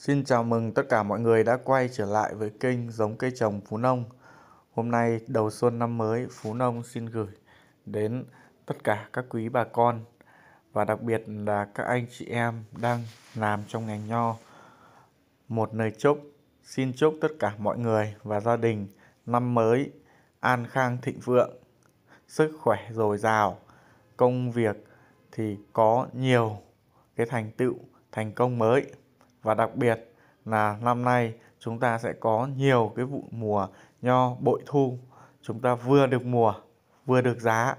Xin chào mừng tất cả mọi người đã quay trở lại với kênh Giống cây trồng Phú Nông. Hôm nay đầu xuân năm mới, Phú Nông xin gửi đến tất cả các quý bà con và đặc biệt là các anh chị em đang làm trong ngành nho. Một lời chúc, xin chúc tất cả mọi người và gia đình năm mới an khang thịnh vượng, sức khỏe dồi dào, công việc thì có nhiều cái thành tựu, thành công mới và đặc biệt là năm nay chúng ta sẽ có nhiều cái vụ mùa nho bội thu chúng ta vừa được mùa vừa được giá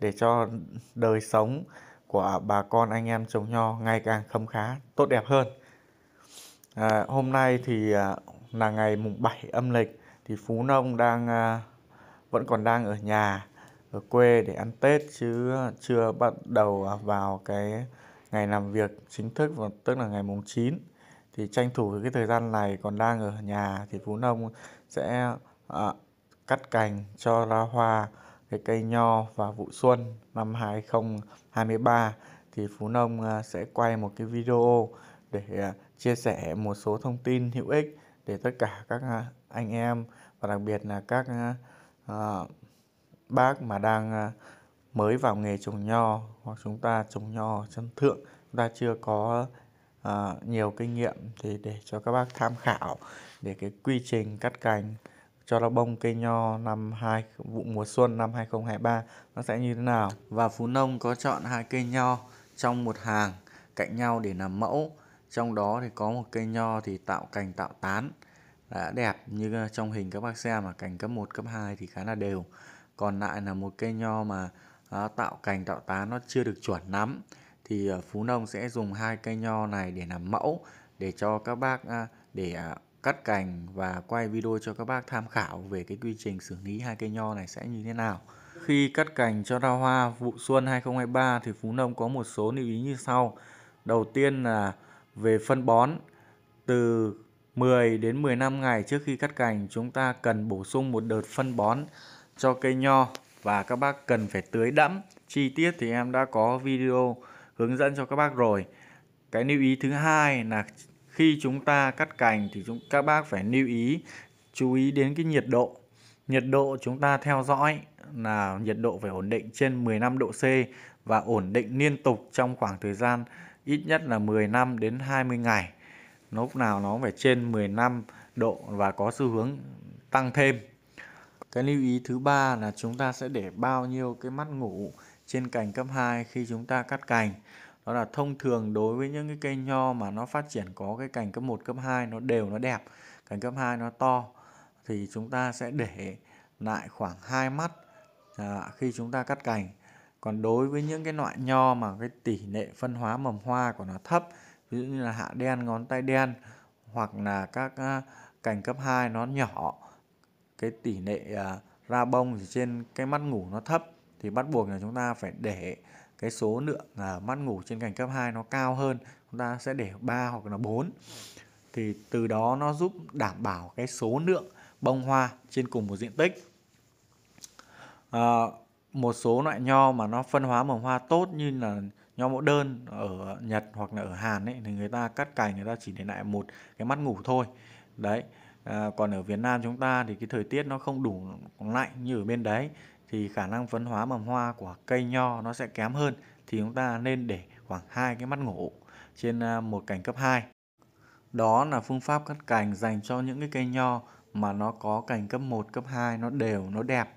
để cho đời sống của bà con anh em trồng nho ngày càng khấm khá tốt đẹp hơn à, hôm nay thì à, là ngày mùng 7 âm lịch thì Phú Nông đang à, vẫn còn đang ở nhà ở quê để ăn Tết chứ chưa bắt đầu vào cái ngày làm việc chính thức tức là ngày mùng 9 thì tranh thủ cái thời gian này còn đang ở nhà thì phú nông sẽ à, cắt cành cho ra hoa cái cây nho và vụ xuân năm 2023 thì Phú Nông à, sẽ quay một cái video để à, chia sẻ một số thông tin hữu ích để tất cả các à, anh em và đặc biệt là các bác mà đang mới vào nghề trồng nho hoặc chúng ta trồng nho chân thượng chúng ta chưa có à, nhiều kinh nghiệm thì để cho các bác tham khảo để cái quy trình cắt cành cho nó bông cây nho năm hai vụ mùa xuân năm 2023 nó sẽ như thế nào và phú nông có chọn hai cây nho trong một hàng cạnh nhau để làm mẫu trong đó thì có một cây nho thì tạo cành tạo tán đã đẹp như ờ, trong hình các bác xem mà cành cấp 1 cấp 2 thì khá là đều còn lại là một cây nho mà ờ, tạo cành tạo tán nó chưa được chuẩn lắm thì ờ, Phú Nông sẽ dùng hai cây nho này để làm mẫu để cho các bác để à, cắt cành và quay video cho các bác tham khảo về cái quy trình xử lý hai cây nho này sẽ như thế nào. Khi cắt cành cho ra hoa vụ xuân 2023 thì Phú Nông có một số lưu ý như sau. Đầu tiên là về phân bón từ 10 đến 15 ngày trước khi cắt cành chúng ta cần bổ sung một đợt phân bón cho cây nho và các bác cần phải tưới đẫm. Chi tiết thì em đã có video hướng dẫn cho các bác rồi cái lưu ý thứ hai là khi chúng ta cắt cành thì chúng các bác phải lưu ý chú ý đến cái nhiệt độ nhiệt độ chúng ta theo dõi là nhiệt độ phải ổn định trên 15 độ C và ổn định liên tục trong khoảng thời gian ít nhất là 10 năm đến 20 ngày lúc nào nó phải trên 15 độ và có xu hướng tăng thêm cái lưu ý thứ ba là chúng ta sẽ để bao nhiêu cái mắt ngủ trên cành cấp 2 khi chúng ta cắt cành đó là thông thường đối với những cái cây nho mà nó phát triển có cái cành cấp 1, cấp 2 nó đều nó đẹp cành cấp 2 nó to thì chúng ta sẽ để lại khoảng hai mắt à, khi chúng ta cắt cành còn đối với những cái loại nho mà cái tỷ lệ phân hóa mầm hoa của nó thấp ví dụ như là hạ đen ngón tay đen hoặc là các à, cành cấp 2 nó nhỏ cái tỷ lệ à, ra bông thì trên cái mắt ngủ nó thấp thì bắt buộc là chúng ta phải để cái số lượng à, mắt ngủ trên cành cấp 2 nó cao hơn chúng ta sẽ để 3 hoặc là 4 thì từ đó nó giúp đảm bảo cái số lượng bông hoa trên cùng một diện tích à, một số loại nho mà nó phân hóa mầm hoa tốt như là nho mẫu đơn ở Nhật hoặc là ở Hàn ấy thì người ta cắt cành người ta chỉ để lại một cái mắt ngủ thôi đấy à, còn ở Việt Nam chúng ta thì cái thời tiết nó không đủ lạnh như ở bên đấy thì khả năng phấn hóa mầm hoa của cây nho nó sẽ kém hơn thì chúng ta nên để khoảng hai cái mắt ngủ trên à, một cành cấp 2. Đó là phương pháp cắt cành dành cho những cái cây nho mà nó có cành cấp 1, cấp 2 nó đều, nó đẹp.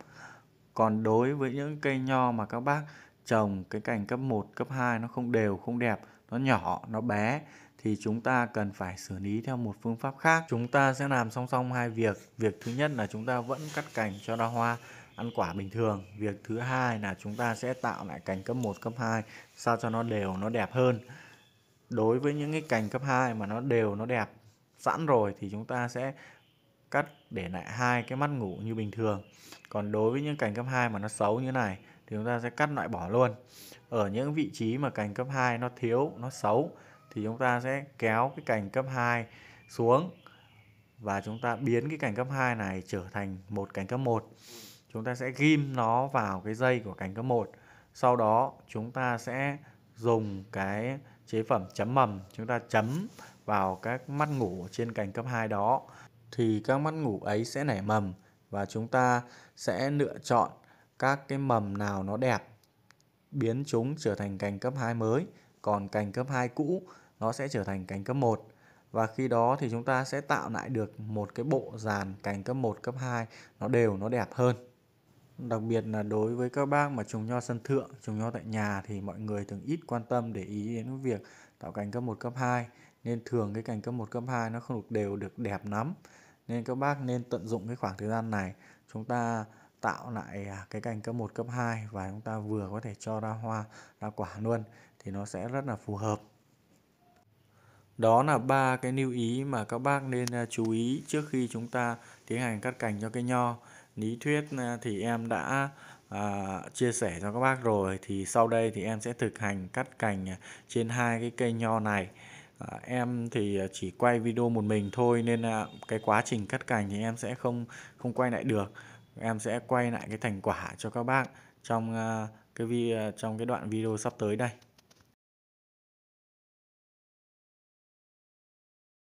Còn đối với những cây nho mà các bác trồng cái cành cấp 1, cấp 2 nó không đều, không đẹp, nó nhỏ, nó bé thì chúng ta cần phải xử lý theo một phương pháp khác. Chúng ta sẽ làm song song hai việc. Việc thứ nhất là chúng ta vẫn cắt cành cho ra hoa ăn quả bình thường việc thứ hai là chúng ta sẽ tạo lại cành cấp 1 cấp 2 sao cho nó đều nó đẹp hơn đối với những cái cành cấp 2 mà nó đều nó đẹp sẵn rồi thì chúng ta sẽ cắt để lại hai cái mắt ngủ như bình thường còn đối với những cành cấp 2 mà nó xấu như này thì chúng ta sẽ cắt loại bỏ luôn ở những vị trí mà cành cấp 2 nó thiếu nó xấu thì chúng ta sẽ kéo cái cành cấp 2 xuống và chúng ta biến cái cành cấp 2 này trở thành một cành cấp 1 chúng ta sẽ ghim nó vào cái dây của cánh cấp 1 sau đó chúng ta sẽ dùng cái chế phẩm chấm mầm chúng ta chấm vào các mắt ngủ trên cành cấp 2 đó thì các mắt ngủ ấy sẽ nảy mầm và chúng ta sẽ lựa chọn các cái mầm nào nó đẹp biến chúng trở thành cành cấp 2 mới còn cành cấp 2 cũ nó sẽ trở thành cành cấp 1 và khi đó thì chúng ta sẽ tạo lại được một cái bộ dàn cành cấp 1, cấp 2 nó đều nó đẹp hơn đặc biệt là đối với các bác mà trồng nho sân thượng, trồng nho tại nhà thì mọi người thường ít quan tâm để ý đến việc tạo cành cấp 1 cấp 2 nên thường cái cành cấp 1 cấp 2 nó không được đều được đẹp lắm. Nên các bác nên tận dụng cái khoảng thời gian này chúng ta tạo lại à, cái cành cấp 1 cấp 2 và chúng ta vừa có thể cho ra hoa, ra quả luôn thì nó sẽ rất là phù hợp. Đó là ba cái lưu ý mà các bác nên à, chú ý trước khi chúng ta tiến hành cắt cành cho cây nho lý thuyết ờ, thì em đã à, chia sẻ cho các bác rồi thì sau đây thì em sẽ thực hành cắt cành trên hai cái cây nho này à, em thì chỉ quay video một mình thôi nên à, cái quá trình cắt cành thì em sẽ không không quay lại được em sẽ quay lại cái thành quả cho các bác trong à, cái video trong cái đoạn video sắp tới đây